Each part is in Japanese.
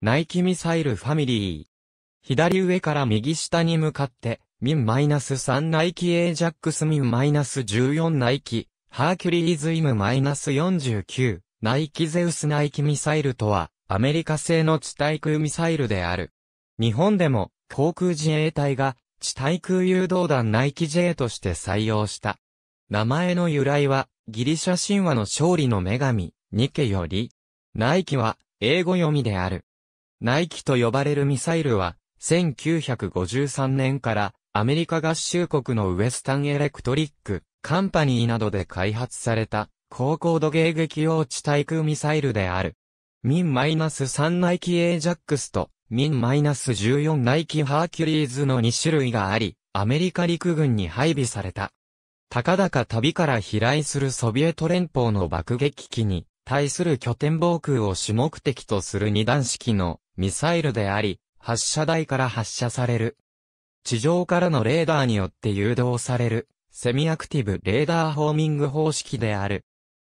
ナイキミサイルファミリー。左上から右下に向かって、ミンマ -3 ナイキエージャックスミン -14 ナイキ、ハーキュリーズイムマイナス -49、ナイキゼウスナイキミサイルとは、アメリカ製の地対空ミサイルである。日本でも、航空自衛隊が、地対空誘導弾ナイキ J として採用した。名前の由来は、ギリシャ神話の勝利の女神、ニケより、ナイキは、英語読みである。ナイキと呼ばれるミサイルは、1953年からアメリカ合衆国のウエスタンエレクトリック、カンパニーなどで開発された、高高度迎撃用地対空ミサイルである。ミン -3 ナイキ A ジャックスと、ミン -14 ナイキハーキュリーズの2種類があり、アメリカ陸軍に配備された。たかだか旅から飛来するソビエト連邦の爆撃機に対する拠点防空を主目的とする二段式のミサイルであり、発射台から発射される。地上からのレーダーによって誘導される、セミアクティブレーダーホーミング方式である。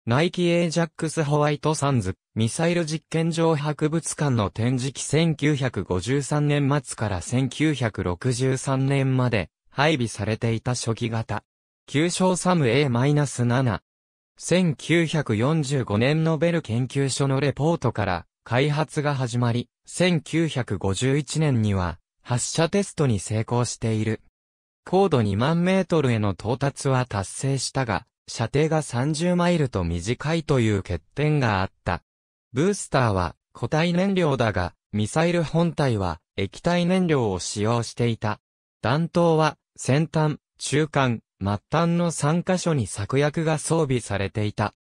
ナイキエージャックスホワイトサンズ、ミサイル実験場博物館の展示機1953年末から1963年まで配備されていた初期型。旧称サム A-7。1945年のベル研究所のレポートから、開発が始まり、1951年には発射テストに成功している。高度2万メートルへの到達は達成したが、射程が30マイルと短いという欠点があった。ブースターは固体燃料だが、ミサイル本体は液体燃料を使用していた。弾頭は先端、中間、末端の3カ所に作薬が装備されていた。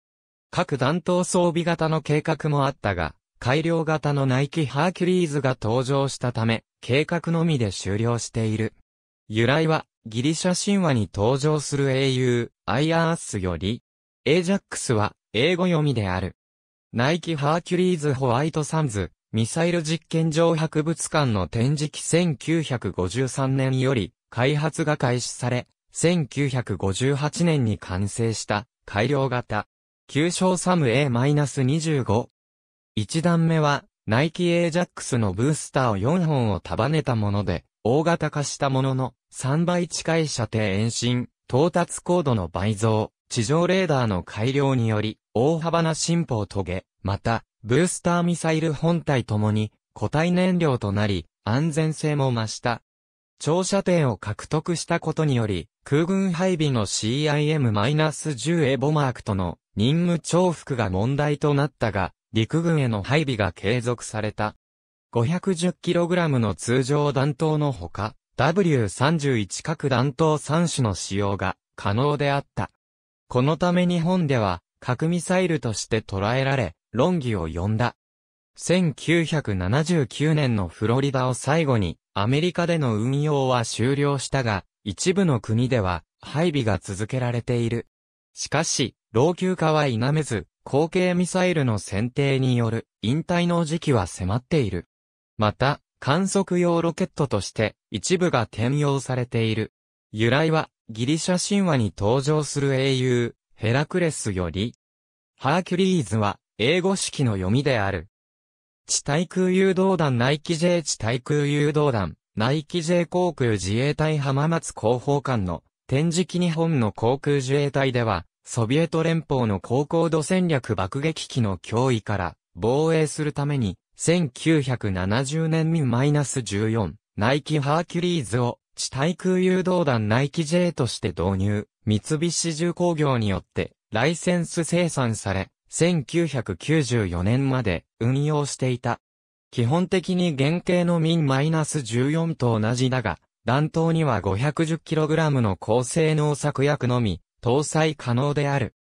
各弾頭装備型の計画もあったが、改良型のナイキハーキュリーズが登場したため、計画のみで終了している。由来は、ギリシャ神話に登場する英雄、アイアースより、エージャックスは、英語読みである。ナイキハーキュリーズホワイトサンズ、ミサイル実験場博物館の展示機1953年より、開発が開始され、1958年に完成した、改良型。旧称サム A-25 1段目は、ナイキージャックスのブースターを4本を束ねたもので、大型化したものの、3倍近い射程延伸、到達高度の倍増、地上レーダーの改良により、大幅な進歩を遂げ、また、ブースターミサイル本体ともに、固体燃料となり、安全性も増した。長射程を獲得したことにより、空軍配備の CIM-10 エボマークとの任務重複が問題となったが、陸軍への配備が継続された。510kg の通常弾頭のほか、W31 核弾頭3種の使用が可能であった。このため日本では核ミサイルとして捉えられ、論議を呼んだ。1979年のフロリダを最後にアメリカでの運用は終了したが、一部の国では配備が続けられている。しかし、老朽化は否めず、後継ミサイルの選定による引退の時期は迫っている。また、観測用ロケットとして一部が転用されている。由来はギリシャ神話に登場する英雄、ヘラクレスより、ハーキュリーズは英語式の読みである。地対空誘導弾ナイキ J 地対空誘導弾ナイキ J 航空自衛隊浜松広報館の展示機日本の航空自衛隊ではソビエト連邦の高高度戦略爆撃機の脅威から防衛するために、1970年に -14、ナイキハーキュリーズを地対空誘導弾ナイキ J として導入、三菱重工業によってライセンス生産され、1994年まで運用していた。基本的に原型のミン -14 と同じだが、弾頭には 510kg の高性能作薬のみ、搭載可能である。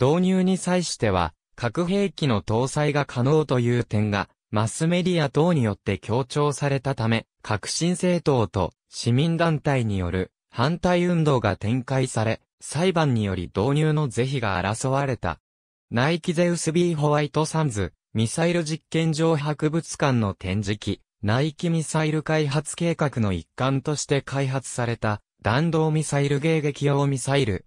導入に際しては、核兵器の搭載が可能という点が、マスメディア等によって強調されたため、革新政党と市民団体による反対運動が展開され、裁判により導入の是非が争われた。ナイキゼウス B ホワイトサンズ、ミサイル実験場博物館の展示機、ナイキミサイル開発計画の一環として開発された、弾道ミサイル迎撃用ミサイル、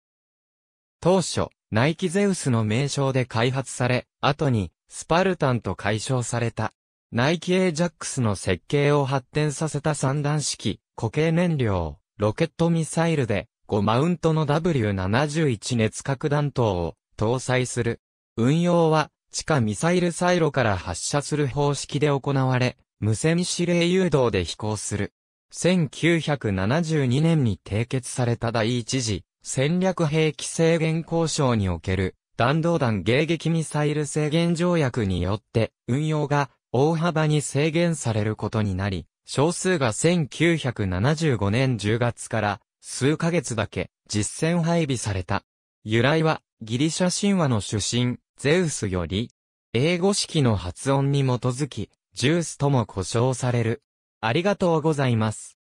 当初、ナイキゼウスの名称で開発され、後に、スパルタンと解消された。ナイキエージャックスの設計を発展させた三段式、固形燃料、ロケットミサイルで、5マウントの W71 熱核弾頭を搭載する。運用は、地下ミサイルサイロから発射する方式で行われ、無線指令誘導で飛行する。1972年に締結された第一次戦略兵器制限交渉における弾道弾迎撃ミサイル制限条約によって運用が大幅に制限されることになり、少数が1975年10月から数ヶ月だけ実戦配備された。由来はギリシャ神話の主神、ゼウスより、英語式の発音に基づき、ジュースとも呼称される。ありがとうございます。